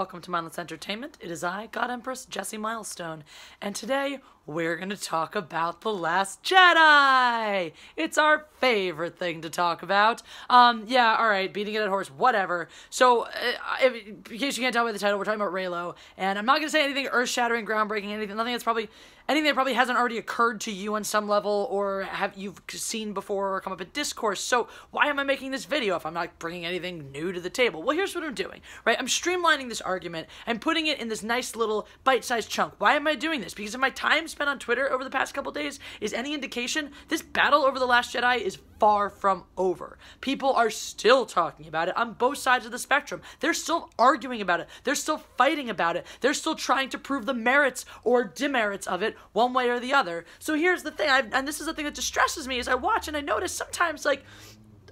Welcome to Mindless Entertainment. It is I, God Empress Jesse Milestone, and today we're going to talk about The Last Jedi. It's our favorite thing to talk about. Um, yeah, all right, beating it at horse, whatever. So, uh, if, in case you can't tell by the title, we're talking about Raylo, and I'm not going to say anything earth-shattering, groundbreaking, anything. Nothing that's probably anything that probably hasn't already occurred to you on some level, or have you've seen before, or come up in discourse. So, why am I making this video if I'm not bringing anything new to the table? Well, here's what I'm doing. Right, I'm streamlining this argument and putting it in this nice little bite-sized chunk. Why am I doing this? Because if my time spent on Twitter over the past couple days is any indication, this battle over The Last Jedi is far from over. People are still talking about it on both sides of the spectrum. They're still arguing about it. They're still fighting about it. They're still trying to prove the merits or demerits of it one way or the other. So here's the thing, I've, and this is the thing that distresses me, as I watch and I notice sometimes, like,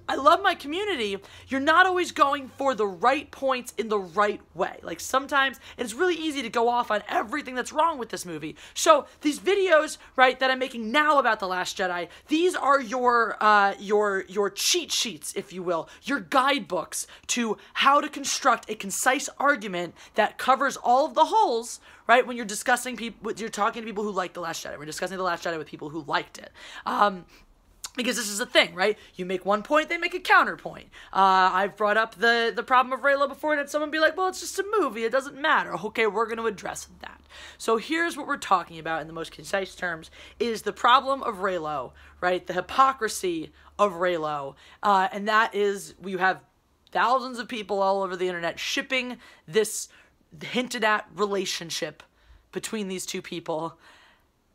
I love my community, you're not always going for the right points in the right way. Like sometimes it's really easy to go off on everything that's wrong with this movie. So these videos, right, that I'm making now about The Last Jedi, these are your uh, your your cheat sheets, if you will, your guidebooks to how to construct a concise argument that covers all of the holes, right? When you're discussing people, you're talking to people who like The Last Jedi. We're discussing The Last Jedi with people who liked it. Um, because this is a thing, right? You make one point, they make a counterpoint. Uh, I've brought up the the problem of Rayla before, and had someone be like, "Well, it's just a movie; it doesn't matter." Okay, we're going to address that. So here's what we're talking about in the most concise terms: is the problem of Raylo, right? The hypocrisy of Raylo, uh, and that is we have thousands of people all over the internet shipping this hinted at relationship between these two people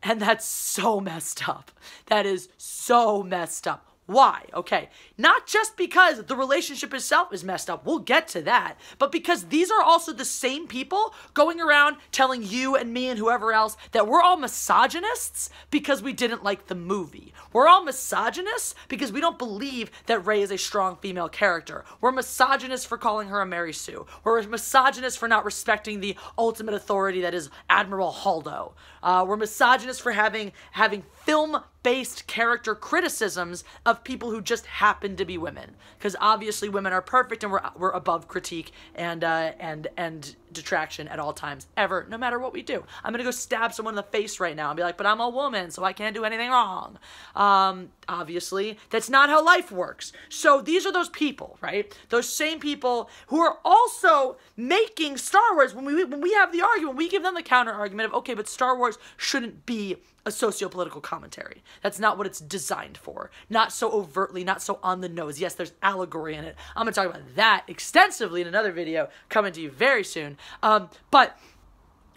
and that's so messed up. That is so messed up. Why? Okay. Not just because the relationship itself is messed up. We'll get to that. But because these are also the same people going around telling you and me and whoever else that we're all misogynists because we didn't like the movie. We're all misogynists because we don't believe that Ray is a strong female character. We're misogynists for calling her a Mary Sue. We're misogynists for not respecting the ultimate authority that is Admiral Haldo. Uh, we're misogynists for having having film based character criticisms of people who just happen to be women because obviously women are perfect and we're, we're above critique and uh, and and detraction at all times, ever, no matter what we do. I'm gonna go stab someone in the face right now and be like, but I'm a woman, so I can't do anything wrong. Um, obviously, that's not how life works. So these are those people, right? Those same people who are also making Star Wars. When we when we have the argument, we give them the counter argument of okay, but Star Wars shouldn't be a socio-political commentary. That's not what it's designed for. Not so overtly, not so on the nose. Yes, there's allegory in it. I'm going to talk about that extensively in another video coming to you very soon. Um, but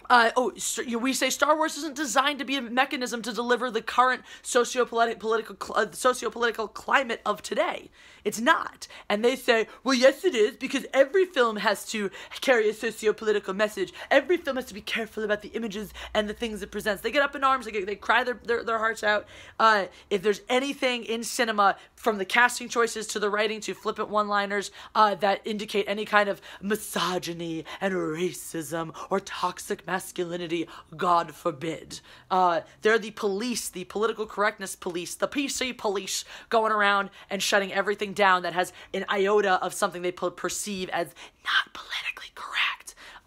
uh, oh, we say Star Wars isn't designed to be a mechanism to deliver the current sociopolitical political uh, sociopolitical climate of today. It's not. And they say, well, yes, it is because every film has to carry a sociopolitical message. Every film has to be careful about the images and the things it presents. They get up in arms. They get, they cry their their, their hearts out. Uh, if there's anything in cinema, from the casting choices to the writing to flippant one-liners uh, that indicate any kind of misogyny and racism or toxic masculinity masculinity, God forbid. Uh, they're the police, the political correctness police, the PC police going around and shutting everything down that has an iota of something they perceive as not politically correct.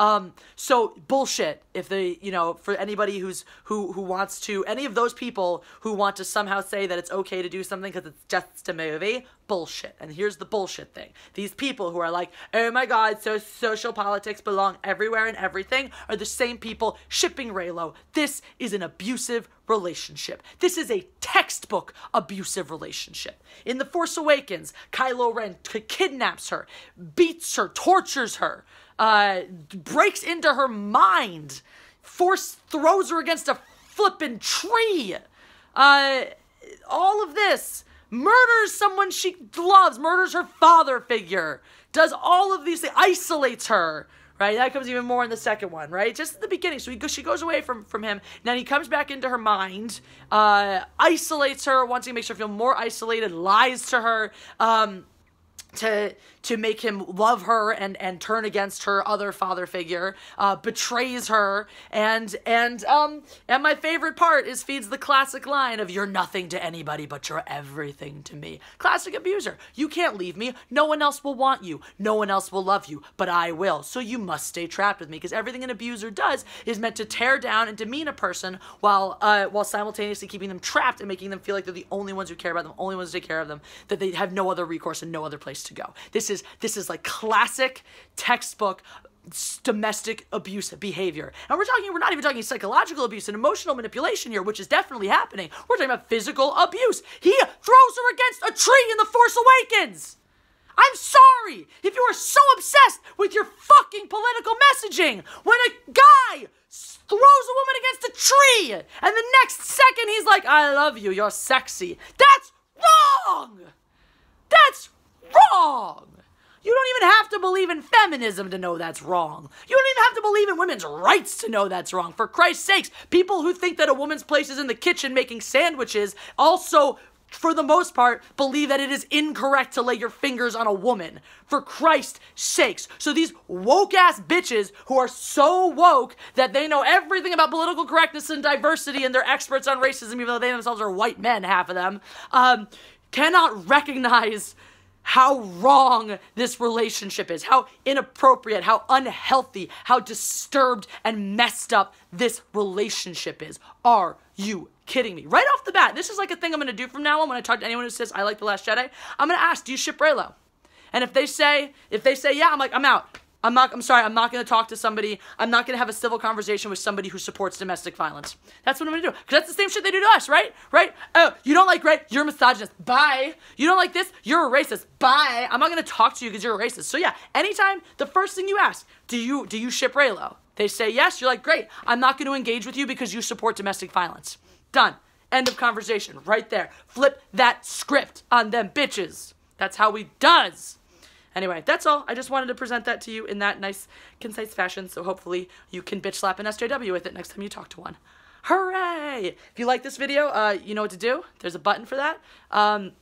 Um, so bullshit. If they, you know, for anybody who's who who wants to, any of those people who want to somehow say that it's okay to do something because it's just a movie, bullshit. And here's the bullshit thing: these people who are like, oh my god, so social politics belong everywhere and everything, are the same people shipping Raylo. This is an abusive relationship. This is a textbook abusive relationship. In The Force Awakens, Kylo Ren kidnaps her, beats her, tortures her uh, breaks into her mind. Force throws her against a flippin' tree. Uh, all of this murders someone she loves, murders her father figure, does all of these things, isolates her. Right, that comes even more in the second one, right? Just at the beginning. So he, she goes away from, from him. Then he comes back into her mind, uh, isolates her, wants to make her feel more isolated, lies to her. Um, to to make him love her and and turn against her other father figure uh, betrays her and and um and my favorite part is feeds the classic line of you're nothing to anybody but you're everything to me classic abuser you can't leave me no one else will want you no one else will love you but I will so you must stay trapped with me because everything an abuser does is meant to tear down and demean a person while uh, while simultaneously keeping them trapped and making them feel like they're the only ones who care about them only ones who take care of them that they have no other recourse and no other place to go. This is this is like classic textbook domestic abuse behavior. And we're talking, we're not even talking psychological abuse and emotional manipulation here, which is definitely happening. We're talking about physical abuse. He throws her against a tree in The Force Awakens. I'm sorry if you are so obsessed with your fucking political messaging when a guy throws a woman against a tree and the next second he's like, I love you, you're sexy. That's wrong! That's wrong. You don't even have to believe in feminism to know that's wrong. You don't even have to believe in women's rights to know that's wrong. For Christ's sakes, people who think that a woman's place is in the kitchen making sandwiches also for the most part, believe that it is incorrect to lay your fingers on a woman. For Christ's sakes. So these woke ass bitches who are so woke that they know everything about political correctness and diversity and they're experts on racism, even though they themselves are white men, half of them, um, cannot recognize how wrong this relationship is, how inappropriate, how unhealthy, how disturbed and messed up this relationship is. Are you kidding me? Right off the bat, this is like a thing I'm gonna do from now on when I talk to anyone who says I like The Last Jedi. I'm gonna ask, do you ship Raylo? And if they say, if they say yeah, I'm like, I'm out. I'm not, I'm sorry, I'm not going to talk to somebody. I'm not going to have a civil conversation with somebody who supports domestic violence. That's what I'm going to do. Because that's the same shit they do to us, right? Right? Oh, you don't like red? You're a misogynist. Bye. You don't like this? You're a racist. Bye. I'm not going to talk to you because you're a racist. So yeah, anytime, the first thing you ask, do you, do you ship Raylo? They say yes. You're like, great. I'm not going to engage with you because you support domestic violence. Done. End of conversation. Right there. Flip that script on them bitches. That's how we does. Anyway, that's all. I just wanted to present that to you in that nice, concise fashion, so hopefully you can bitch slap an SJW with it next time you talk to one. Hooray! If you like this video, uh, you know what to do. There's a button for that. Um,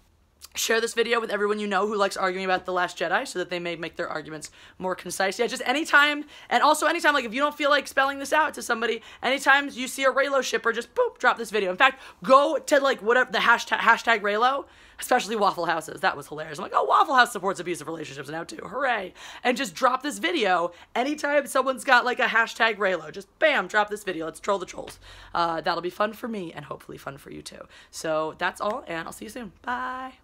share this video with everyone you know who likes arguing about The Last Jedi so that they may make their arguments more concise. Yeah, just anytime, and also anytime, like if you don't feel like spelling this out to somebody, anytime you see a Raylo shipper, just boop, drop this video. In fact, go to like whatever the hashtag, hashtag Raylo especially Waffle Houses. That was hilarious. I'm like, oh, Waffle House supports abusive relationships now too. Hooray. And just drop this video anytime someone's got like a hashtag Raylo. Just bam, drop this video. Let's troll the trolls. Uh, that'll be fun for me and hopefully fun for you too. So that's all, and I'll see you soon. Bye.